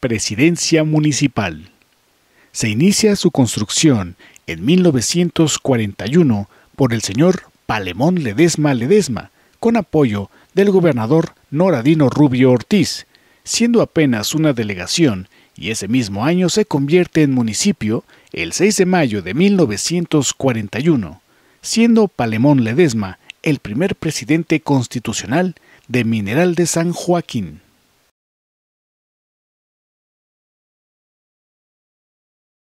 Presidencia Municipal. Se inicia su construcción en 1941 por el señor Palemón Ledesma Ledesma, con apoyo del gobernador Noradino Rubio Ortiz, siendo apenas una delegación y ese mismo año se convierte en municipio el 6 de mayo de 1941, siendo Palemón Ledesma el primer presidente constitucional de Mineral de San Joaquín.